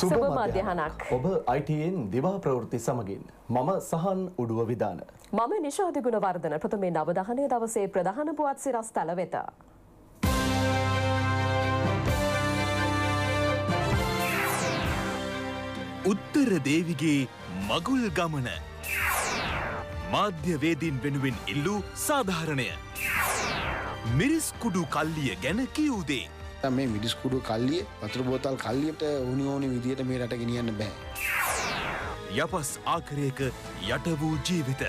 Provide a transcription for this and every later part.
සුබ මධ්‍යහනක් ඔබ අයිටයෙන් දිවා ප්‍රවෘත්ති සමගින් මම සහන් උඩුව විධාන. මම නිශාධ ගුණවර්ධන ප්‍රථමේ නවදහනය දවසේ ප්‍රධාන පුවත් සිරස් තල වෙත. උත්තර දේවිගේ මගුල් ගමන මාධ්‍යවේදීන් වෙනුවෙන් ඉල්ලූ සාධාරණය මිරිස්කුඩු කල්ලිය ගැන කියවූදේ. නැත්තම් මේ මිඩිස්කුඩු කල්ලිය වතුර බෝතල් කල්ලියට ඕනි ඕනි විදියට මේ රට ගෙනියන්න බෑ යපස් ආකරයක යට වූ ජීවිත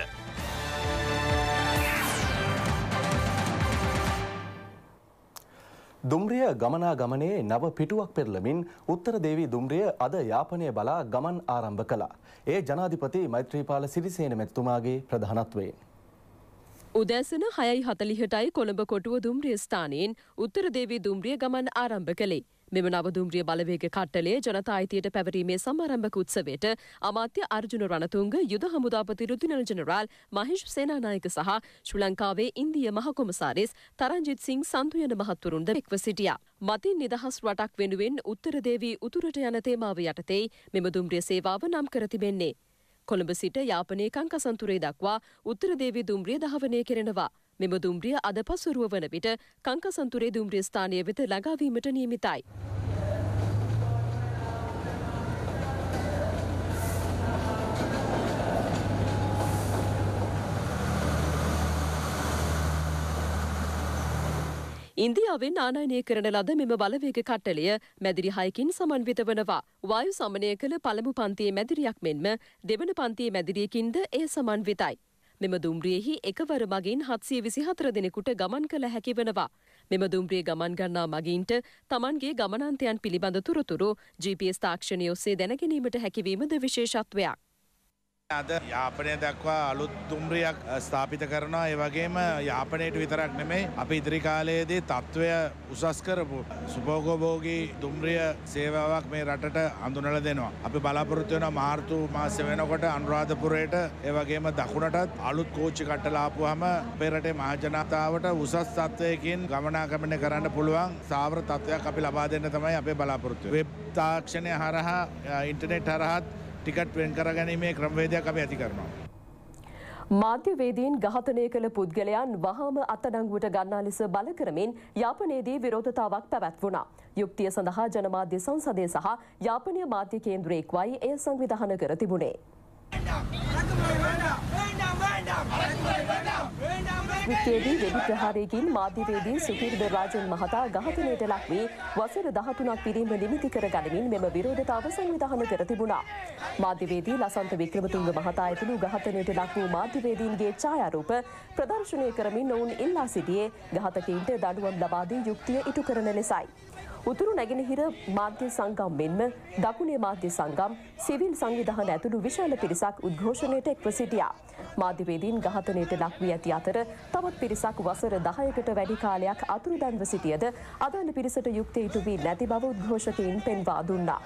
දුම්රිය ගමනා ගමනේ නව පිටුවක් පෙරලමින් උත්තර දේවී දුම්රිය අද යාපනය බලා ගමන් ආරම්භ කලා. ඒ ජනාධිපති මෛත්‍රීපාල සිරිසේන මැත්තුමාගේ ප්‍රධානත්වයෙන්. උදැසන හයයි හතලිහටයි කොළඹ කොටුව දුම්රිය ස්ථානයෙන් උත්තරදේවී දුම්රිය ගමන් ආරම්භ කළේ. මෙම නව දුම්රිය බලවේග කට්ටලේ ජනතා අයිතියට පැවරීමේ සමාරම්භක උත්සවයට අමාත්‍ය අර්ජුන රණතුංග යුද හමුදාපති රුදුනල් ජනරාල් මහේෂ් සේනානායක සහ ශ්‍රී ලංකාවේ ඉන්දිය මහකොමසාරිස් තරන්ජිත් සිං සන්තුයන මහත්වරුන්ද එක්ව සිටියා. මතින් නිදහස් රටක් වෙනුවෙන් උත්තරදේවී උතුරට යන තේමාව යටතේ මෙම දුම්රිය සේවාව නම් කර තිබෙන්නේ. කොළඹ සිට යාපනයේ කංකසන්තුරේ දක්වා උත්තරදේවී දුම්රිය දහවනය කෙරෙනවා. මෙම දුම්රිය අද පසුරුව වන විට කංකසන්තුරේ දුම්රිය ස්ථානය වෙත ළඟාවීමට නියමිතයි. ඉන්දියාවෙන් ආනයනය කරන ලද මෙම බලවේග කට්ටලය මැදිරි හයකින් සමන්විත වනවා. වායු සමනය කළ පළමු පන්තියේ මැදිරියක් මෙන්ම දෙවන පන්තියේ මැදිරියකින්ද එය සමන්විතයි. මෙම දුම්රියෙහි එකවර මගින් හත්සිය විසිහතර දෙනෙකුට ගමන් කළ හැකි වනවා. මෙම දුම්රිය ගමන් ගන්නා මගින්ට තමන්ගේ ගමනන්තයන් පිළිබඳ තුරතුරු GPS තාක්ෂණය ඔස්සේ දැනගැනීමට හැකිවීමද විශේෂත්වයක්. අද යාපනය දක්වා අලුත් දුම්රියක් ස්ථාපිත කරනවා ඒවගේම යාපනයට විතරක් නෙමේ අපි ඉදිරි කාලයේදී තත්ත්වය උසස් කරපු සුපෝගෝභෝගී දුම්රිය සේවාවක් මේ රටට අඳුනල දෙනවා. අපි බලාපොරොත්තු වෙන මාර්තු මාස වෙනකොට අනුරාධපුරයට ඒවගේම දකුණටත් අලුත් කෝච්චි කට්ටලාපුහම පෙරටේ මහජනතාවට උසස් තත්ත්වයකින් ගමනාගමනය කරන්න පුළුවන් සාවර තත්ත්වයක් අපි ලබා දෙන්න තමයි අපේ බලාපොරොත්තු. වෙබ් තාක්ෂණය හරහා ඉන්ටනෙට් හරහත් ටිකට් වෙන් කර ගැනීමේ ක්‍රමවේදයක් අපි ඇති කරනවා. මාධ්‍යවේදීන් ඝාතනය කළ පුද්ගලයන් වහාම අත්අඩංගුවට ගන්නා ලෙස බල කරමින් යාපනයේදී විරෝධතාවක් පැවැත්වුණා. යුක්තිය සඳහා ජනමාධ්‍ය සංසදය සහ යාපනය මාධ්‍ය කේන්ද්‍රයෙක් වයි එය සංවිධාන කර තිබුණේ. කෘත්‍යයේදී වෙඩි ප්‍රහාරයකින් මාධ්‍යවේදී සුපිරිද රාජන් මහතා ඝාතනයට ලක් වී වසර 13ක් පිරීම නිමිති කර ගනිමින් මෙම විරෝධතාව සංවිධානය කර තිබුණා. මාධ්‍යවේදී ලසන්ත වික්‍රමතුංග මහතා ඇතුළු ඝාතනයට ලක් වූ මාධ්‍යවේදීන්ගේ ඡායාරූප ප්‍රදර්ශනය කරමින් ඔවුන් ඉල්ලා සිටියේ ඝාතකීන්ට දඩුවම් ලබා දී යුක්තිය ඉටු කරන ලෙසයි. උතුරු නැගෙනහිර මාධ්‍ය සංගම් මෙන්ම දකුණේ මාධ්‍ය සංගම් සිවිල් සංවිධාන ඇතුළු විශාල පිරිසක් උද්ඝෝෂණයට එක්ව සිටියා. මාධ්‍යවේදීන් ඝාතනයට ලක්වී ඇති අතර තවත් පිරිසක් වසර 10කට වැඩි කාලයක් අතුරුදන්ව සිටියද අදාළ පිරිසට යුක්තිය ඉටු වී නැති බව උද්ඝෝෂකයින් පෙන්වා දුන්නා.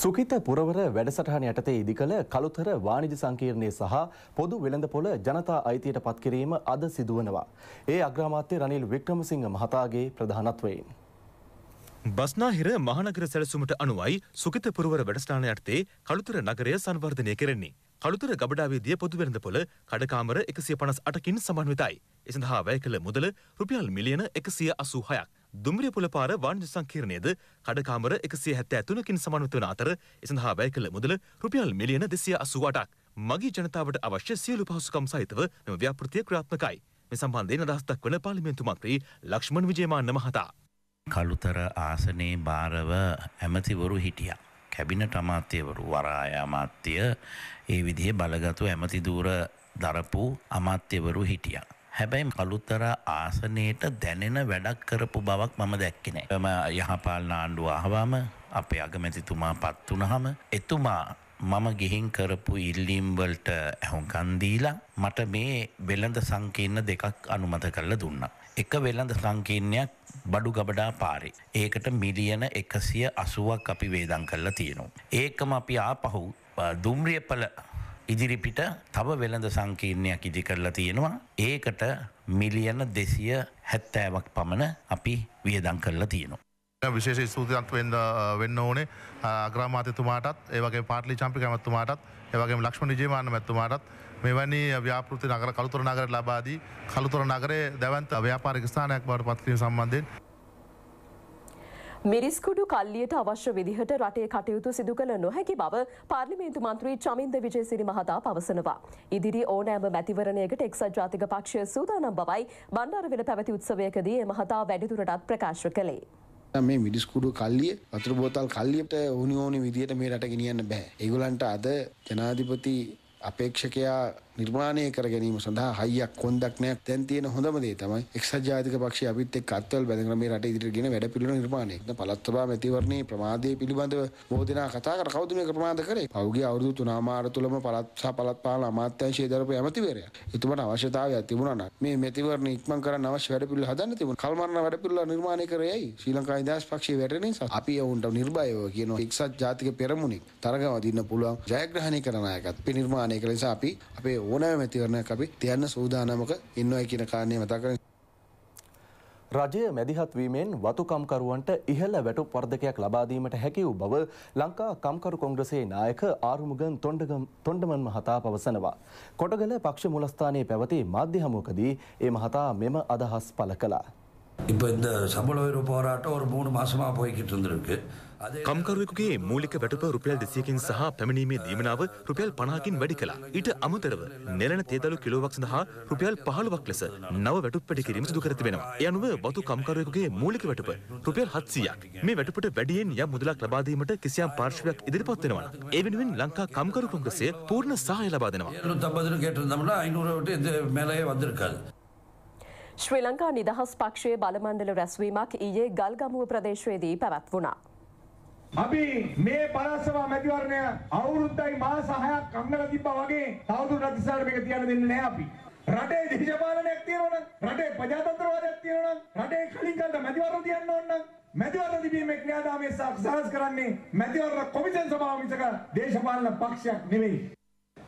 සුකිත පුරවර වැඩසටහන යටතේ ඉදිකළ කළුතර වාණිජ සංකීර්ණය සහ පොදු වෙළඳපොළ ජනතා අයිතියට පත්කිරීම අද සිදුවනවා. ඒ අග්‍රාමාත්‍ය රනිල් වික්‍රමසිංහ මහතාගේ ප්‍රධානත්වයෙන්. බස්නාහිර මහනගර සැලසුමට අනුවයි සුකිත පුරවර වැඩස්ථාන යටතේ කළුතර නගරය සංවර්ධනය කෙරෙන්නේ. කළුතර ගබඩාවේදිය පොදු වෙළඳපොළ කඩකාමර එකසිය පනස් අටකින් සමන්විතයි. එසඳහා වැය කළ මුදල රුපියල් මිලියන එකසිය අසූ හයක්. දුම්රිය පුලපාර වාණිජ සංකීර්ණයද කඩකාමර එකසිය හැත්තෑ තුනකින් සමන්විත වන අතර එසඳහා වැය කළ මුදල රුපියල් මිලියන දෙසිය අසු අටක්. මගී ජනතාවට අවශ්‍ය සියලු පහසුකම් සහිතව මෙම ව්‍යාපෘතිය ක්‍රියාත්මකයි. මේ සම්බන්ධයෙන් අදහස් දක්වන පාර්ලිමේන්තු මන්ත්‍රී ලක්ෂ්මන් විජේමාන්න මහතා. කළුතර ආසනයේ භාරව ඇමතිවරු හිටියා. කැබිනට අමාත්‍යවරු වරාය අමාත්‍ය ඒ විදිහේ බලගතු ඇමතිදූර දරපු අමාත්‍යවරු හිටියා. හැබැයි අලුත්තර ආසනයට දැනෙන වැඩක් කරපු බවක් මම දැක්කනේ. ම යහපාලන ආණ්ඩුව අහවාම අපේ අගමැතිතුමා පත් වුණහම එතුමා මම ගිහින් කරපු ඉල්ලීම්වලට ඇහුන්කන් දීලා මට මේ වෙළඳ සංකීර්ණ දෙකක් අනුමත කරලා දුන්නා. එක වෙළඳ සංකීර්ණයක් බඩු ගබඩා පාරි. ඒකට මිලියන එකසිය අසුවක් අපි වේදන් කරලා තියෙනවා. ඒකම අපි ආපහු දුම්රියපල ඉදිරිපිට තව වෙළඳ සංකීර්ණයක් ඉදි කරලා තියෙනවා. ඒකට මිලියන දෙසිය හැත්තෑවක් පමණ අපි වියදං කරලා තියෙනවා. විශේෂ ස්තුතියන්ත් වෙන්න වෙන්න ඕනේ අග්‍රාමාතතුමාටත් ඒවගේ පාටලි චම්පි කැමත්තුමාටත් ඒවගේ ලක්ෂ්ම නිජමාන මැත්තුමාටත් මෙවැනි ව්‍යාපෘති නගර කළුතුර නගර ලබාදී කළුතුර නගරේ දැවන්ත ව්‍යාපාරික ස්ථානයක් බවට පත්කිරීම සම්බන්ධයෙන් මිරිස්කුඩු කල්ලියට අවශ්‍ය විදිහට රටේ කටයුතු සිදු කළ නොහැකි බව පාර්ලිමේන්තු මන්ත්‍රී චමින්ද විජේසිරි මහතා පවසනවා. ඉදිරි ඕනෑම මැතිවරණයකට එක්සත් ජාතික පක්ෂය සූදානම් බවයි බණ්ඩාරවිල පැවති උත්සවයකදී මහතා වැඩිදුරටත් ප්‍රකාශ කළේ. මේ මිඩිස්කුඩු කල්ලිය අතුර බෝතල් කල්ලියට ඕනි ඕනි විදිහට මේ රට ගෙනියන්න බෑ. ඒගොල්ලන්ට අද ජනාධිපති අපේක්ෂකයා නිර්මාණය කර ගැනීම සඳහා හයියක් කොන්දක් නෑ දැන් තියෙන හොඳම දේ තමයි එක්සත් ජාතික පක්ෂය අපිත් එක්ක අත්වල බැඳගෙන මේ රට ඉදිරියට ගෙන වැඩ පිළිවෙල නිර්මාණය. පළාත්සභා මැතිවරණයේ ප්‍රමාදයේ පිළිබඳව බොහෝ දෙනා කතා කර කවුද මේක ප්‍රමාද කරේ? පහුගිය අවුරුදු තුනමාර තුලම පළාත් සහ පළාත් පාලන අමාත්‍යාංශයේ දරපු ඇමතිවරයා. එතුමට අවශ්‍යතාවයක් තිබුණා නම් මේ මැතිවරණ ඉක්මන් කරන්න අවශ්‍ය වැඩ පිළිවෙල හදන්න තිබුණා. කල්මරණ වැඩ පිළිවෙල නිර්මාණය කරේ ඇයි? ශ්‍රී ලංකා නිදහස් පක්ෂයේ වැටෙන නිසා අපි ඔවුන්ට නිර්භයව කියන එක්සත් ජාතික පෙරමුණේ තරග වදින්න පුළුවන් ජයග්‍රහණය කරන අයකත් පිරිනිර්මාණය කළ නිසා අපි අපේ ඕනෑ මැතිවරණයක් අපි තියන්න සූදානමක ඉන්නවයි කියන කාරණය මතා කර රජය මැදිහත්වීමෙන් වතුකම්කරුවන්ට ඉහළ වැටු පර්ධකයක් ලබාදීමට හැකිවූ බව ලංකා කම්කරු කොංග්‍රසේ නායක ආරුමුගන් තොන්ඩමන් මහතා පවසනවා. කොටගල පක්ෂ මුලස්ථානයේ පැවති මාධ්‍යහමුවකදී ඒ මහතා මෙම අදහස් පල කලා. இப்ப இந்த சம்பள உயர்வு போராட்டம் ஒரு மூணு மாசமா போய்கிட்டு இருந்திருக்கு කම්කරුවෙකුගේ මූලික වැටුප රුපියල් 200කින් සහ පැමිණීමේ දීමනාව රුපියල් 50කින් වැඩි කළා. ඊට අමතරව නෙළන තේදළු කිලෝවක් සඳහා රුපියල් 15ක් ලෙස නව වැටුප් වැඩි කිරීම සිදු කර තිබෙනවා. ඒ අනුව වතු කම්කරුවෙකුගේ මූලික වැටුප රුපියල් 700ක්. මේ වැටුපට වැඩියෙන් යම් මුදලක් ලබා දීමට කිසියම් පාර්ශ්වයක් ඉදිරිපත් වෙනවා. ඒ වෙනුවෙන් ලංකා කම්කරු කොංග්‍රසය பூர்ණ සහාය ලබා දෙනවා. தம்பதினு கேட்டிருந்தோம்னா ஐநூறுவட்டு இந்த மேலேயே வந்திருக்காது. ශ්‍රී ලංකා නිදහස් පක්ෂයේ බලමණ්ඩල රැස්වීමක් ඊයේ ගල්ගමුව ප්‍රදේශයේදී පැවැත් වුණා. අපි මේ පළාත් මැතිවරණය අවුරුද්දයි මාස 6ක් අංගලා තිබ්බා වගේ තවදුරටත් ඉස්සරහට මේක තියන්න දෙන්නේ නැහැ අපි. රටේ දේශපාලනයක් තියෙනවනම් රටේ ප්‍රජාතන්ත්‍රවාදයක් තියෙනවනම් රටේ කලින් කන්ද මැතිවරණ තියන්න ඕන නම් මැතිවරණ තිබීමේ ක්‍රියාදාමයේ සාක්ෂාත් කරන්නේ මැතිවරණ කොමිෂන් සභාව මිසක දේශපාලන පක්ෂයක් නෙවෙයි.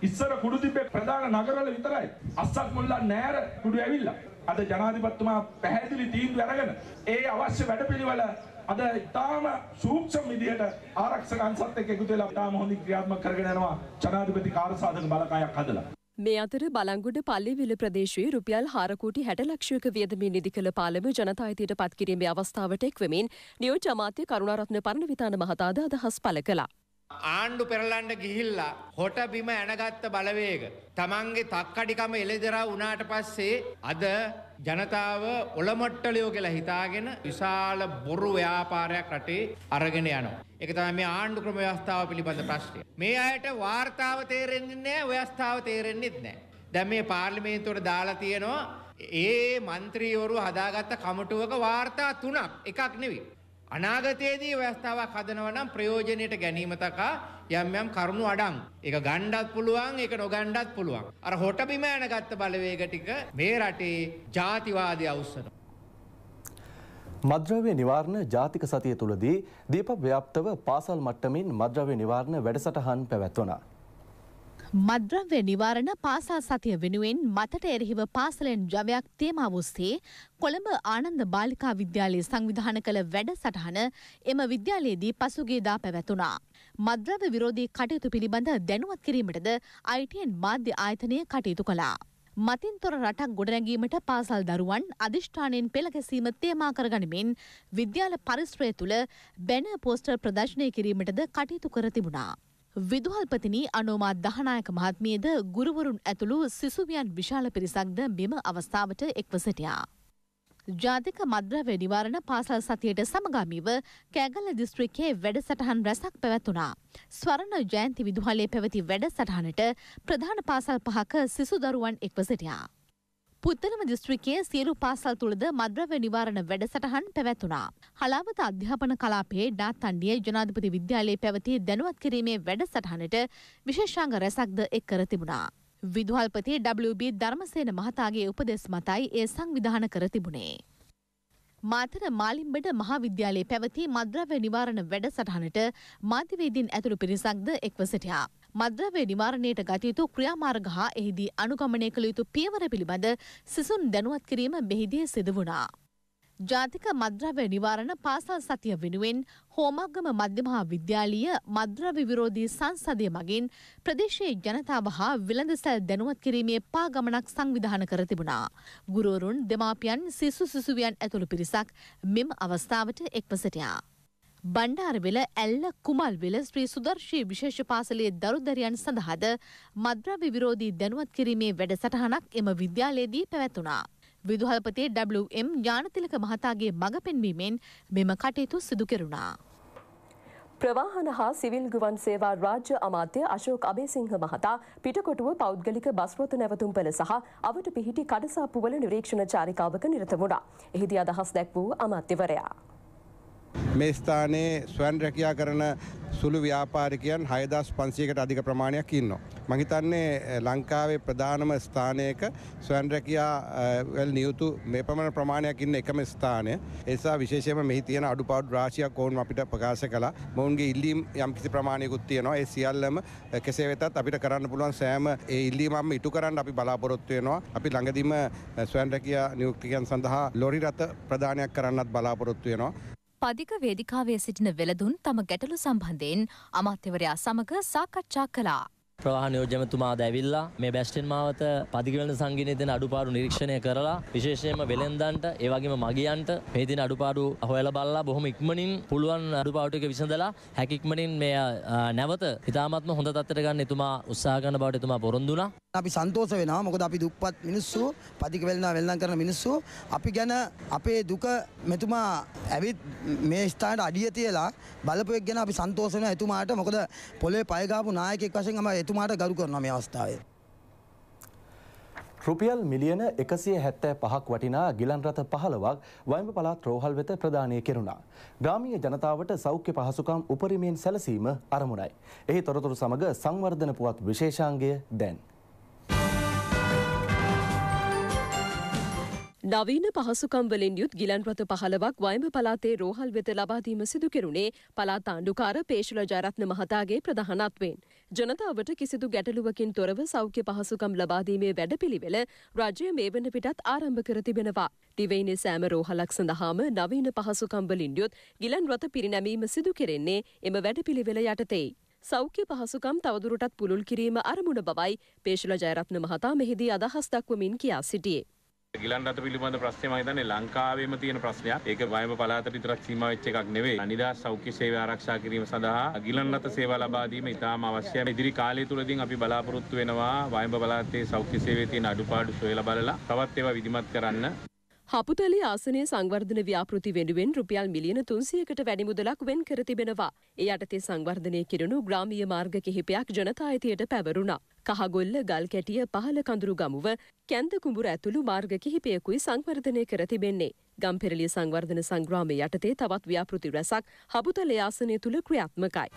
ඉස්සර කුඩු තිබ්බේ ප්‍රධාන නගරවල විතරයි. අස්සක් මුල්ලා නෑර කුඩු ඇවිල්ලා. අද ජනාධිපතිතුමා පැහැදිලි තීන්දුව අරගෙන ඒ අවශ්‍ය වැඩපිළිවෙල අද ඉතාම සූක්ෂම විදියට ආරක්ෂක අංශත් එක්ක එකතු වෙලා ඉතාම හොඳින් ක්‍රියාත්මක කරගෙන යනවා ජනාධිපති කාර්යසාධක බලකායක් හදලා. මේ අතර බලංගොඩ පල්ලිවිල ප්‍රදේශයේ රුපියල් 4 කෝටි 60 ලක්ෂයක වියදමින් නිදි කළ පාලම ජනතා අයිතියට පත් කිරීමේ අවස්ථාවට එක්වමින් නියෝජ්‍ය අමාත්‍ය කරුණාරත්න පරණවිතාන මහතාද අදහස් පළ කළා. ආණ්ඩු පෙරලන්න ගිහිල්ලා හොට බිම ඇනගත්ත බලවේග. තමන්ගේ තක්කඩිකම එළෙදරා වුණාට පස්සේ අද ජනතාව ඔලමට්ටලයෝ කියලා හිතාගෙන විශාල බොරු ව්‍යාපාරයක් රටේ අරගෙන යනවා. ඒක තමයි මේ ආණ්ඩු ක්‍රම ව්‍යවස්ථාව පිළිබඳ ප්‍රශ්නය. මේ අයට වාර්තාව තේරෙන්නේ නැහැ, ව්‍යවස්ථාව තේරෙන්නේත් නැහැ. දැන් මේ පාර්ලිමේන්තුවට දාලා තියෙනවා ඒ මන්ත්‍රීවරු හදාගත්ත කමිටුවක වාර්තා තුනක් එකක් නෙවෙයි. අනාගතයේදී ව්‍යවස්ථාවක් හදනවා නම් ප්‍රයෝජනෙට ගැනීම තකා යම් යම් කරුණු අඩං. ඒක ගණ්ඩත් පුළුවන්, ඒක නොගණ්ඩත් පුළුවන්. අර හොට බිම යනගත්ත බලවේග ටික මේ රටේ ජාතිවාදී අවශ්‍යන. මද්‍රව්‍ය නිවාරණ ජාතික සතිය තුළදී දීප ව්‍යාප්තව පාසල් මට්ටමින් මද්‍රව්‍ය නිවාරණ වැඩසටහන් පැවැත්වනා. මද්‍රව්‍ය නිවාරණ පාසා සතිය වෙනුවෙන් මතට එරහිව පාසලෙන් ජවයක් තේමා වූස්සේ කොළඹ ආනන්ද බාලිකා විද්‍යාලයේ සංවිධාන කළ වැඩසටහන එම විද්‍යාලයේදී පසුගේදා පැවැතුණා. මද්‍රව්‍ය විරෝධී කටයුතු පිළිබඳ දැනුවත් කිරීමටද අයිටන් මාධ්‍ය ආයතනය කටයුතු කළා. මතින් තොර රටක් ගොඩනැගීමට පාසල් දරුවන් අධිෂ්ඨානයෙන් පෙළගැසීම තේමා කරගනිමින් විද්‍යාල පරිශ්‍රය තුළ බැන පෝස්ටර් ප්‍රදර්ශනය කිරීමටද කටයුතු කර තිබුණා. විදුහල්පතිනි අනෝමා දහනායක මහත්මියද ගුරුවරුන් ඇතුළු සිසුවියන් විශාල පිරිසක්ද මෙම අවස්ථාවට එක්ව සිටියා. ජාතික මද්‍රව්‍ය නිවාරණ පාසල් සතියට සමගාමීව කෑගල්ල දිස්ත්‍රික්කයේ වැඩසටහන් රැසක් පැවැත්වුණා. ස්වරණ ජයන්ති විදුහලේ පැවති වැඩසටහනට ප්‍රධාන පාසල් පහක සිසු දරුවන් එක්ව සිටියා. පුත්තලම දිස්ත්‍රිකයේ සියලු පාසල් තුළද මද්‍රව්‍ය නිවාරණ වැඩසටහන් පැවැතුණා. හලාවත අධ්‍යාපන කලාපයේ ඩාත්තණ්ඩිය ජනාධිපති විද්‍යාලයේ පැවති දැනුවත් කිරීමේ වැඩසටහනට විශේෂාංග රැසක්ද එක් කර තිබුණා. විදුහල්පති WB ධර්මසේන මහතාගේ උපදෙස් මතයි ඒ සංවිධාන කර තිබුණේ. මාතර මාලිම්බෙඩ මහාවිද්‍යාලයේ පැවති මද්‍රව්‍ය නිවාරණ වැඩසටහනට මාධ්‍යවේදීන් ඇතුළු පිරිසක්ද එක්ව සිටියා. මද්‍රව්‍ය නිවාරණයට ගතයුතු ක්‍රියාමාර්ග හා එහිදී අනුගමනය කළ යුතු පියවර පිළිබඳ සිසුන් දැනුවත් කිරීම මෙහිදී සිදු වුණා. ජාතික මද්‍රව්‍ය නිවාරණ පාසල් සතිය වෙනුවෙන් හෝමගම මධ්‍යමහා විද්‍යාලීය මද්‍රව්‍ය විරෝධී සංසදය මගින් ප්‍රදේශයේ ජනතාව හා විලඳසැල් දැනුවත් කිරීමේ පාගමනක් සංවිධාන කර තිබුණා. ගුරුවරුන් දෙමාපියන් සිසු සිසුවියන් ඇතුළු පිරිසක් මෙම අවස්ථාවට එක්ව සිටියා. බණ්ඩාරවෙල ඇල්ල කුමල්වෙල ශ්‍රී සුදර්ශී විශේෂ පාසලේ දරුදරියන් සඳහාද මද්‍රව්‍ය විරෝධී දැනුවත් කිරීමේ වැඩසටහනක් එම විද්‍යාලයේදී පැවැතුණා. විදුහල්පති WM ඥානතිලක මහතාගේ මඟ පෙන්වීමෙන් මෙම කටයුතු සිදු කෙරුණා. ප්‍රවාහන හා සිවිල් ගුවන් සේවා රාජ්‍ය අමාත්‍ය අශෝක් අබේසිංහ මහතා පිටකොටුව පෞද්ගලික බස්රොත නැවතුම්පල සහ අවට පිහිටි කඩසාපුවල නිරීක්ෂණ චාරිකාවක නිරත වුණා. එහිදී අදහස් දැක් වූ අමාත්‍යවරයා. මේ ස්ථානයේ ස්වයන් රැකයා කරන සුළු ව්‍යාපාරිකයන් හයදස් පන්සියකට අධික ප්‍රමාණයක් ඉන්නවා. මහිතන්නේ ලංකාවේ ප්‍රධානම ස්ථානයක ස්වන්රැකයාවල් නියුතු මේ පමණ ප්‍රමාණයක් ඉන්න එකම ස්ථානය එසා විශේෂම මෙහි තියෙන අඩුපාඩ් රාශියක් ඕවන් අපිට ප්‍රකාශ කලා මොවන්ගේ ඉල්ලීම් යම්කිසි ප්‍රමාණයකුත් තියෙනවා ඒ සියල්ලම කෙසේ වෙතත් අපිට කරන්න පුළුවන් සෑම ඒ ඉල්ලීමම ඉටු කරන්න අපි බලාපොරොත්තු වෙනවා අපි ළඟදිම ස්වන්රැකයා නියුක්තිකයන් සඳහා ලොරි රථ ප්‍රධානයක් කරන්නත් බලාපොරොත්තු වෙනවා පදික වේදිකාවේ සිටින වෙළදුන් තම ගැටලු සම්බන්ධයෙන් අමාත්‍යවරයා සමග සාකච්ඡා කළා. ප්‍රවාහ නියෝජ්‍යමතුමා දැවිල්ලා මේ බැස්ටෙන් මාවත පදිගලන සංගීතයෙන් අඩුපාඩු නිරීක්ෂණය කරලා විශේෂයෙන්ම වෙලෙන්දන්ට ඒ වගේම මගියන්ට මේ දින අඩුපාඩු හොයලා බලලා බොහොම ඉක්මනින් පුළුවන් අඩුපාඩු ටික විසඳලා හැකි ඉක්මනින් මේ නැවත ඉතාමත්ම හොඳ තත්ත්වයකට ගන්න එතුමා උත්සාහ කරන බවට එතුමා පොරොන්දු වුණා. අපි සන්තෝෂ වෙනවා මොකද අපි දුප්පත් මිනිස්සු පදික වෙලනා වෙලඳන් කරන මිනිස්සු අපි ගැන අපේ දුක මෙතුමා ඇවිත් මේ ස්ථානට අඩිය තියලා බලපු එක ගැන අපි සන්තෝෂ වෙනවා එතුමාට මොකද පොළවේ පය ගාපු නායකයෙක් වශයෙන් තමයි එතුමාට ගරු කරනවා මේ අවස්ථාවේ. රුපියල් මිලියන එකසිය හැත්තෑ පහක් වටිනා ගිලන් රථ පහළවක් වයඹ පලාත් රෝහල් වෙත ප්‍රදානය කෙරුණා. ග්‍රාමීය ජනතාවට සෞඛ්‍ය පහසුකම් උපරිමයෙන් සැලසීම අරමුණයි. එහි තොරතුරු සමඟ සංවර්ධන පුවත් විශේෂාංගය දැන්. නවීන පහසුකම් වලින් යුත් ගිලන් රථ පහළවක් වයඹ පළාතේ රෝහල් වෙත ලබාදීම සිදු කෙරුණේ පළාත් ආණ්ඩුකාර පේශුල ජයරත්න මහතාගේ ප්‍රධානත්වයෙන්. ජනතාවට කිසිදු ගැටලුවකින් තොරව සෞඛ්‍ය පහසුකම් ලබාදීමේ වැඩපිළිවෙල රජය මේ වන පිටත් ආරම්භ කර තිබෙනවා. දිවයිනේ සෑම රෝහලක් සඳහාම නවීන පහසුකම් වලින් යුත් ගිලන් රථ පිරිනැමීම සිදු කෙරෙන්නේ එම වැඩපිළිවෙල යටතේයි. සෞඛ්‍ය පහසුකම් තවදුරටත් පුළුල් කිරීම අරමුණ බවයි පේශුල ජයරත්න මහතා මෙහිදී අදහස් දක්වමින් කියා සිටියේ. ගිලන්රට පිළිබඳ ප්‍රශ්නය මහිතන්නේ ලංකාවේම තියෙන ප්‍රශ්නයක්. ඒක වයඹ පළාතට විතරක් සීමා වෙච්ච එකක් නෙවෙයි. අනිදා සෞඛ්‍ය සේවය ආරක්ෂා කිරීම සඳහා ගිලන්රට සේවා ලබා දීම ඉතාම අවශ්‍යයි. ඉදිරි කාලය තුලදී අපි බලාපොරොත්තු වෙනවා වයඹ පළාතේ සෞඛ්‍ය සේවයේ තියෙන අඩුපාඩු සොයලා බලලා තවත් ඒවා විධිමත් කරන්න. හපුතලේ ආසනය සංවර්ධන ව්‍යාපෘති වෙනුවෙන් රුපියල් මිලියන තුන්සියකට වැඩි මුදලක් වෙන් කර තිබෙනවා. ඒ යටතේ සංවර්ධනය කිරුණු ග්‍රාමීය මාර්ග කිහිපයක් ජනතා අයිතියට පැවරුණා. කහගොල්ල ගල් කැටිය පහළ කඳුරු ගමුව කැන්ද කුඹුර ඇතුළු මාර්ග කිහිපයකුයි සංවර්ධනය කර තිබෙන්නේ. ගම්පෙරළිය සංවර්ධන සංග්‍රාමය යටතේ තවත් ව්‍යාපෘති රැසක් හපුතලේ ආසනය තුළ ක්‍රියාත්මකයි.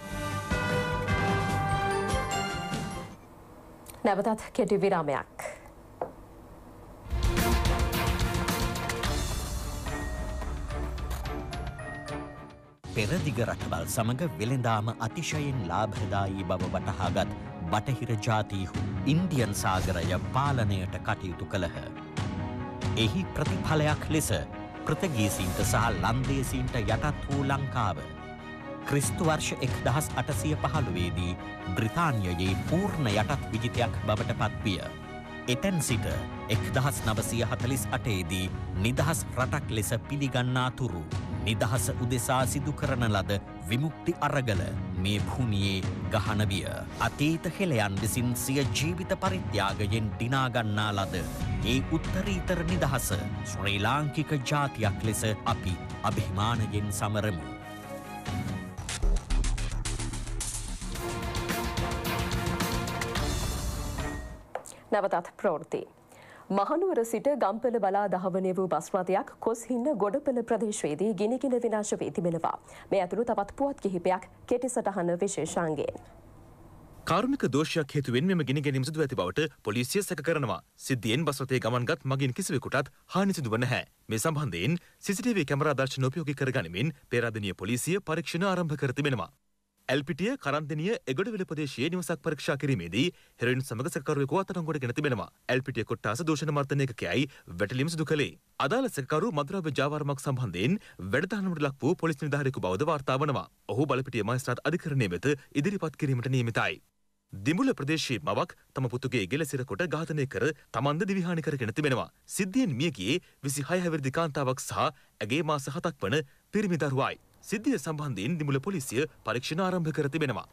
නැවතත් කෙටි විරාමයක්. පෙරදිග රටවල් සමඟ වෙළඳාම අතිශයෙන් ලාභදායී බව වටහාගත් බටහිර ජාතීහු ඉන්දියන් සාගරය පාලනයට කටයුතු කළහ. එහි ප්‍රතිඵලයක් ලෙස ප්‍රතගීසින්ට සහ ලන්දේසින්ට යටත් වූ ලංකාව. ක්‍රිස්තුවර්ෂ එක් දහස් අටසිය පහළුවේදී බ්‍රිතාන්යයේ පූර්ණ යටත් විජිතයක් බවට පත්විය. එතැන් සිට එක් දහස් නවසය හතලිස් අටේදී නිදහස් රටක් ලෙස පිළිගන්නා තුරු. නිදහස උදෙසා සිදු කරන ලද විමුක්ති අරගල මේ භූමියේ ගහනවිය. අතීත හෙළයන් විසින් සිය ජීවිත පරිත්‍යාගයෙන් දිනාගන්නා ලද ඒ උත්තරීතර නිදහස ශ්‍රී ලාංකික ජාතියක් ලෙස අපි අභිමානයෙන් සමරමු. නවතත් ප්‍රෝෘතිී. මහනුවර සිට ගම්පල බලා දහවනය වූ බස් රථයක් කොස්හින්න ගොඩපල ප්‍රදේශයේදී ගිනිගෙන විනාශ වී තිබෙනවා. මේ ඇතුළු තවත් පුවත් කිහිපයක් කෙටි සටහන විශේෂාංගයෙන්. කාර්මික දෝෂයක් හේතුවෙන් මෙම ගිනි ගැනීම සිදු ඇති බවට පොලිසිය සැක කරනවා. සිද්ධියෙන් බස් රථයේ ගමන්ගත් මගින් කිසිවෙකුටත් හානි සිදුව නැහැ. මේ සම්බන්ධයෙන් CCTV කැමරා දර්ශන උපයෝගී කරගනිමින් පේරාදෙණිය පොලිසිය පරීක්ෂණ ආරම්භ කර තිබෙනවා. ඇල්පිටිය කරන්දනිය එගොඩවිල ප්‍රදේශයේ නිවසක් පරීක්ෂා කිරීමේදී හෙරොයින් සමග සැකකරුවෙකු අත්අඩංගුවට ගෙන තිබෙනවා. ඇල්පිටිය කොට්ටාස දූෂණ මර්ධනයකකයයි වැටලීම සිදු කළේ. අදාළ සැකකරු මද්‍රව්‍ය ජාවාරමක් සම්බන්ධයෙන් වැඩතහනමට ලක් වූ පොලිස් නිලධාරියෙකු බවද වාර්තා වනවා. ඔහු බලපිටිය මහේස්ත්‍රාත් අධිකරණය වෙත ඉදිරිපත් කිරීමට නියමිතයි. දිඹුල ප්‍රදේශයේ මවක් තම පුතුගේ ගෙල සිරකොට ඝාතනය කර තමන්ද දිවිහානි කරගෙන තිබෙනවා. සිද්ධියෙන් මියගියේ 26 හැවිරිදි කාන්තාවක් සහ ඇගේ මාස 7ක් වන පිරිමි දරුවායි. සිද්ධිය සම්බන්ධයෙන් දිමුල පොලිසිය පරීක්ෂණ ආරම්භ කර තිබෙනවා.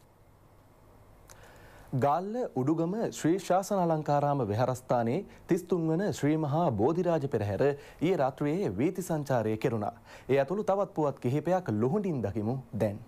ගාල්ල උඩුගම ශ්‍රී ශාසන අලංකාරාම විහාරස්ථානයේ 33 වන ශ්‍රී මහා බෝධිරාජ පෙරහැර ඊයේ රාත්‍රියේ වීථි සංචාරය කෙරුණා. ඒ ඇතුළු තවත් පුවත් කිහිපයක් ලොහුඬින් දකිමු දැන්.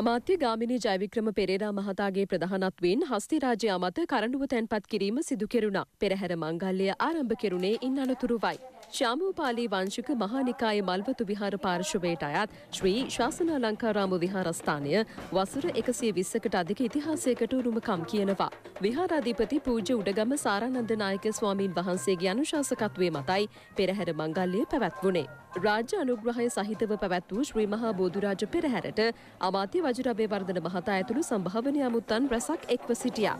අමාත්‍ය ගාමිණී ජයවික්‍රම පෙරේරා මහතාගේ ප්‍රධානත්වයෙන් හස්තිරාජය අමත කරඬුව තැන්පත් කිරීම සිදු කෙරුණා. පෙරහැර මංගල්‍යය ආරම්භ කෙරුණේ ඉන් අනතුරුවයි. ශ්‍යාමෝපාලී වංශික මහානිකාය මල්වතු විහාර පාර්ශවයට අයත් ශ්‍රී ශාසනාලංකාරාම විහාරස්ථානය වසර එකසිය විස්සකට අධික ඉතිහාසයකට උරුමකම් කියනවා. විහාරාධිපති පූජ උඩගම සාරානන්ද නායක ස්වාමීන් වහන්සේගේ අනුශාසකත්වය මතයි පෙරහැර මංගල්ලය පැවැත්වුණේ. රාජ්‍ය අනුග්‍රහය සහිතව පැවැත් වූ ශ්‍රී මහා බෝධුරාජ පෙරහැරට අමාත්‍ය වජිරබේ වර්ධන මහතා ඇතුළු සම්භාවනය අමුත්තන් රැසක් එක්ව සිටියා.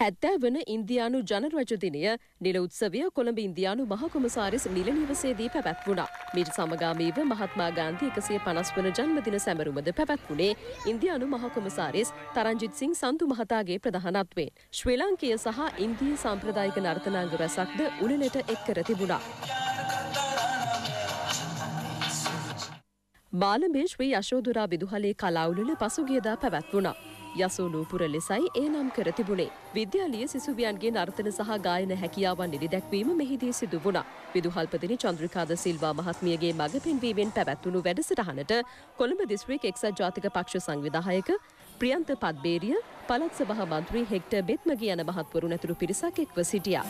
හැත්තෑවන ඉන්දයානු ජනරජදිනය නිල උත්සවය කොළඹ ඉන්දයානු මහකොමසාරිස් නිල නිවසේදී පැවැත්වුණා. මිට සමගාමීව මහත්මා ගාන්ධි එකසිය පනස් වන ජන්මදින සැමරුමද පැවැත්වුණේ ඉන්දයානු මහකොමසාරිස් තරංජිත් සිං සන්තු මහතාගේ ප්‍රධානත්වේ. ශ්‍රී ලංකය සහ ඉන්දී සම්ප්‍රදායික නර්තනාංග රැසක්ද උළලට එක් කර තිබුණා. බාලමේ ශ්‍රී යශෝදුරා විදුහලේ කලාවුලල පසුගියදා පැවැත්වුණා. යසෝ නූපුර ලෙසයි ඒ නම් කර තිබුණේ. විද්‍යාලීය සිසුවියන්ගේ නර්තන සහ ගායන හැකියාවන් නිරිදැක්වීම මෙහිදී සිදු වුණා. විදුහල්පතිනි චන්ද්‍රිකාද සිල්වා මහත්මියගේ මඟ පෙන්වීමෙන් පැවැත්වුණු වැඩසටහනට කොළඹ දිස්ත්‍රික් එක්සත් ජාතික පක්ෂ සංවිධායක ප්‍රියන්ත පත්බේරිය පළත් සභහ මන්ත්‍රී හෙක්ට බෙත්මගේ යන මහත්වරු නැතුරු පිරිසක් එක්ව සිටියා.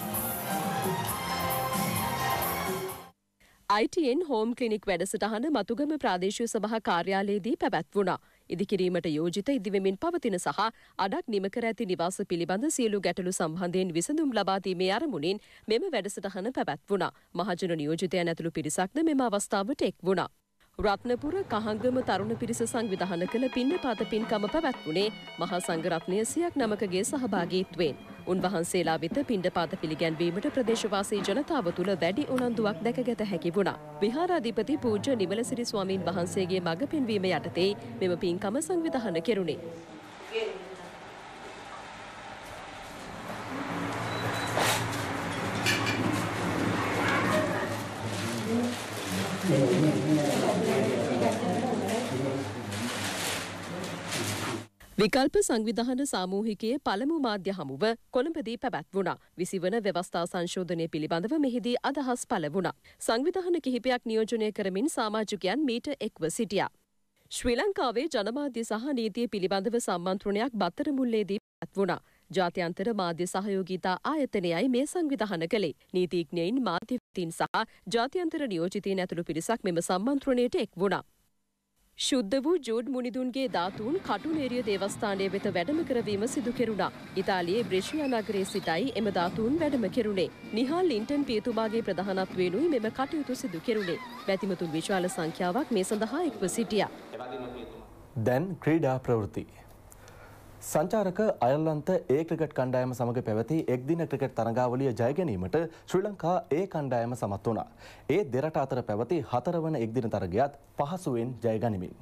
ITN හෝම් කලිනික් වැඩසටහන මතුගම ප්‍රාදේශය සභහ කාර්යාලයේදී පැවැත්වුණා. ඉදිකිරීමට යෝජිත ඉදිවෙමින් පවතින සහ අඩක් නිම කර ඇති නිවාස පිළිබඳ සියලු ගැටලු සම්බන්ධයෙන් විසඳුම් ලබා දීමේ අරමුණින් මෙම වැඩසටහන පැවැත්වුණා. මහජන නියෝජිතයන් ඇතුළු පිරිසක්ද මෙම අවස්ථාවට එක් වුණා. රත්නපුර කහංගම තරුණ පිරිස සංවිධාන කළ පින්නපාත පින්කම පැවැත්වුණේ මහා සංඝරත්නය සියක් නමකගේ සහභාගීත්වයෙන්. උන්වහන්සේලා වෙත පින්ඩපාත පිළිගැන්වීමට ප්‍රදේශවාසී ජනතාව තුළ වැඩි උනන්දුවක් දැකගත හැකි වුණා. විහාරාධිපති පූජ්‍ය නිවලසිරි ස්වාමීන් වහන්සේගේ මඟ පෙන්වීම යටතේ මෙම පින්කම සංවිධාන කෙරුණේ. විකල්ප සංවිධාන සාමූහිකයේ පළමු මාධ්‍ය හමුව කොළඹදී පැවැත් වුණා. විසිවන ව්‍යවස්ථා සංශෝධනය පිළිබඳව මෙහිදී අදහස් පළ වුණා. සංවිධාන කිහිපයක් නියෝජනය කරමින් සාමාජිකයන් මීට එක්ව සිටියා. ශ්‍රී ලංකාවේ ජනමාධ්‍ය සහ නීතිය පිළිබඳව සම්මන්ත්‍රණයක් බත්තරමුල්ලේදී පැවැත් වුණා. ජාත්‍යන්තර මාධ්‍ය සහයෝගීතා ආයතනයයි මේ සංවිධාන කළේ. නීතිඥයින් මාධ්‍යවේදීන් සහ ජාත්‍යන්තර නියෝජිතීන් ඇතුළු පිරිසක් මෙම සම්මන්ත්‍රණයට එක් වුණා. ශුද්ධ වූ ජූඩ් මුනිදුන්ගේ ධාතුන් කටුනේරිය දේවස්ථානය වෙත වැඩම කරවීම සිදු කෙරුණා. ඉතාලියේ බ්‍රේෂියා නගරයේ සිටයි එම ධාතුන් වැඩම කෙරුණේ. නිහාල් ලින්ටන් පියතුමාගේ ප්‍රධානත්වයෙනුයි මෙම කටයුතු සිදු කෙරුණේ. බැතිමතුන් විශාල සංඛ්‍යාවක් මේ සඳහා එක්ව සිටියා. දැන් ක්‍රීඩා ප්‍රවෘත්ති සංචාරක අයල්ලන්ත ඒ ක්‍රිකට් කණ්ඩායම සමඟ පැවති එක්දින ක්‍රිකට් තරඟාවලිය ජයගැනීමට ශ්‍රී ලංකා ඒ කණ්ඩායම සමත් වුණා. ඒ දෙරට අතර පැවති හතරවන එක්දින තරගයත් පහසුවෙන් ජයගනිමින්.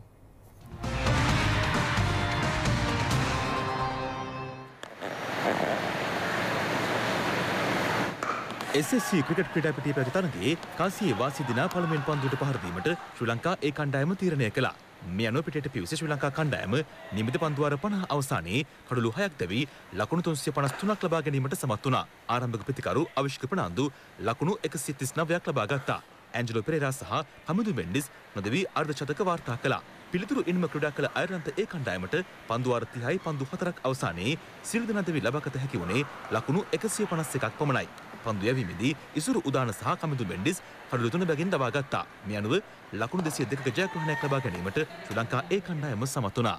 SSC ක්‍රිකට් ක්‍රීඩාපතිය පැවති තරගයේ කාසියේ වාසි දිනා පළමුවෙන් පන්දුවට පහර දීමට ශ්‍රී ලංකා ඒ කණ්ඩායම තීරණය කළා. මේ අනුව පිටට පිවිස ශ්‍රී ලංකා කණ්ඩායම නිමිති පන්දුවාර 50 අවසානයේ කඩලු 6ක් දැවී ලකුණු 353ක් ලබා ගැනීමට සමත් වුණා. ආරම්භක ප්‍රතිකරු අවිෂ්ක ප්‍රනාන්දු ලකුණු 139ක් ලබා ගත්තා. ඇන්ජලෝ පෙරේරා සහ හමුදු මෙන්ඩිස් නොදෙවි අර්ධ ශතක වාර්තා කළා. පිළිතුරු ඉන්ම ක්‍රඩා කළ අයරන්ත ඒ කණ්ඩායමට පන්දු අර්තිහයි පන්දු හතරක් අවසානයේ සිල්ද නැදවි ලබාගත හැකි වුණේ ලකුණු එකසිය පනස් එකක් පමණයි. පන්දු යැවීමේදී ඉසුරු උදාන සහ කමිඳු බෙන්ඩිස් පරලු තුන බැගින් දවා ගත්තා. මේ අනුව ලකුණු දෙසිය දෙකක ජයග්‍රහණයක් ලබා ගැනීමට ශ්‍රී ලංකා ඒ කණ්ඩායම සමත් වුණා.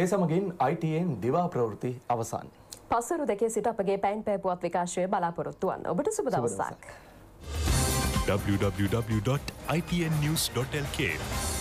ඒ සමගින් ITN දිවා ප්‍රවෘත්ති අවසන්. පසරු දෙකේ සිට අපගේ පැයින් පැපුවත් විකාශය බලාපොරොත්තුවන් ඔබට සුබ දවසක්. www.itnnews.lk